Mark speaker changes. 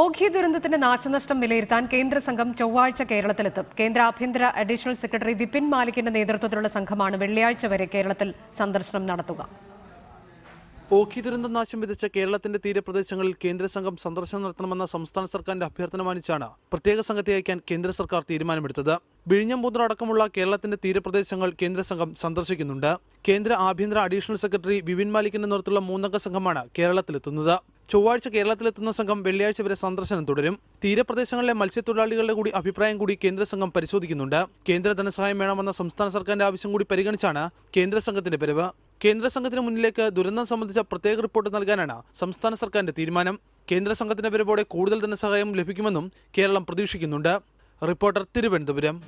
Speaker 1: ഓഖി ദുരന്തത്തിന്റെ നാശനഷ്ടം വിലയിരുത്താൻ കേന്ദ്ര സംഘം ചൊവ്വാഴ്ച കേരളത്തിലെത്തും കേന്ദ്ര ആഭ്യന്തര അഡീഷണൽ സെക്രട്ടറി വിപിൻ മാലിക്കിന്റെ നേതൃത്വത്തിലുള്ള സംഘമാണ് വെള്ളിയാഴ്ച വരെ കേരളത്തിൽ സന്ദർശനം നടത്തുക
Speaker 2: ഓഖി ദുരന്തം നാശം വിതച്ച കേരളത്തിന്റെ തീരപ്രദേശങ്ങളിൽ കേന്ദ്ര സംഘം സന്ദർശനം നടത്തണമെന്ന സംസ്ഥാന സർക്കാരിന്റെ അഭ്യർത്ഥന മാനിച്ചാണ് പ്രത്യേക സംഘത്തെ അയക്കാൻ കേന്ദ്ര സർക്കാർ തീരുമാനമെടുത്തത് വിഴിഞ്ഞം മുതൽ അടക്കമുള്ള കേരളത്തിന്റെ തീരപ്രദേശങ്ങൾ കേന്ദ്ര സംഘം സന്ദർശിക്കുന്നുണ്ട് കേന്ദ്ര ആഭ്യന്തര അഡീഷണൽ സെക്രട്ടറി വിപിൻ മാലിക്കിന്റെ നേതൃത്വത്തിലുള്ള മൂന്നംഗ സംഘമാണ് കേരളത്തിലെത്തുന്നത് ചൊവ്വാഴ്ച കേരളത്തിലെത്തുന്ന സംഘം വെള്ളിയാഴ്ച വരെ സന്ദർശനം തുടരും തീരപ്രദേശങ്ങളിലെ മത്സ്യത്തൊഴിലാളികളുടെ കൂടി അഭിപ്രായം കൂടി കേന്ദ്ര സംഘം പരിശോധിക്കുന്നുണ്ട് കേന്ദ്ര ധനസഹായം വേണമെന്ന സംസ്ഥാന സർക്കാരിന്റെ ആവശ്യം കൂടി പരിഗണിച്ചാണ് കേന്ദ്ര സംഘത്തിന്റെ വരവ് കേന്ദ്ര സംഘത്തിന് മുന്നിലേക്ക് ദുരന്തം സംബന്ധിച്ച പ്രത്യേക റിപ്പോർട്ട് നൽകാനാണ് സംസ്ഥാന സർക്കാരിന്റെ തീരുമാനം കേന്ദ്ര സംഘത്തിന്റെ വരവോടെ കൂടുതൽ ധനസഹായം ലഭിക്കുമെന്നും കേരളം പ്രതീക്ഷിക്കുന്നുണ്ട് റിപ്പോർട്ടർ തിരുവനന്തപുരം